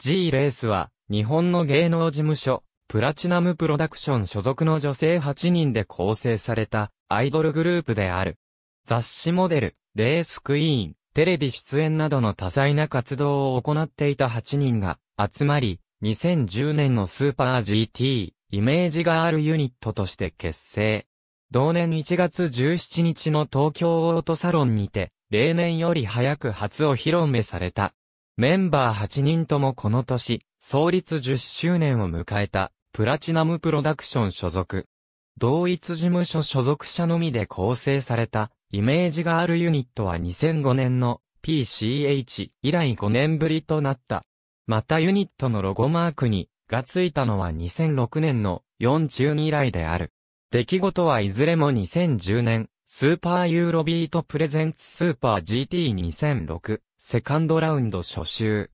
G レースは、日本の芸能事務所、プラチナムプロダクション所属の女性8人で構成されたアイドルグループである。雑誌モデル、レースクイーン、テレビ出演などの多彩な活動を行っていた8人が集まり、2010年のスーパー GT、イメージガールユニットとして結成。同年1月17日の東京オートサロンにて、例年より早く初お披露目された。メンバー8人ともこの年、創立10周年を迎えた、プラチナムプロダクション所属。同一事務所所属者のみで構成された、イメージがあるユニットは2005年の PCH 以来5年ぶりとなった。またユニットのロゴマークにがついたのは2006年の4中2以来である。出来事はいずれも2010年、スーパーユーロビートプレゼンツスーパー GT2006 セカンドラウンド初週。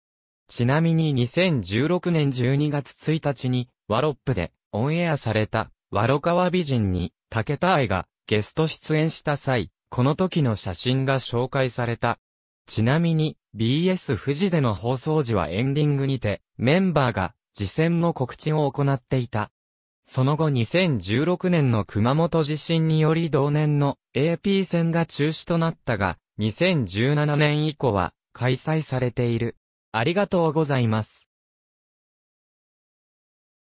ちなみに2016年12月1日に、ワロップでオンエアされた、ワロカワ美人に、竹田愛がゲスト出演した際、この時の写真が紹介された。ちなみに、BS 富士での放送時はエンディングにて、メンバーが、事前の告知を行っていた。その後2016年の熊本地震により同年の AP 戦が中止となったが、2017年以降は開催されている。ありがとうございます。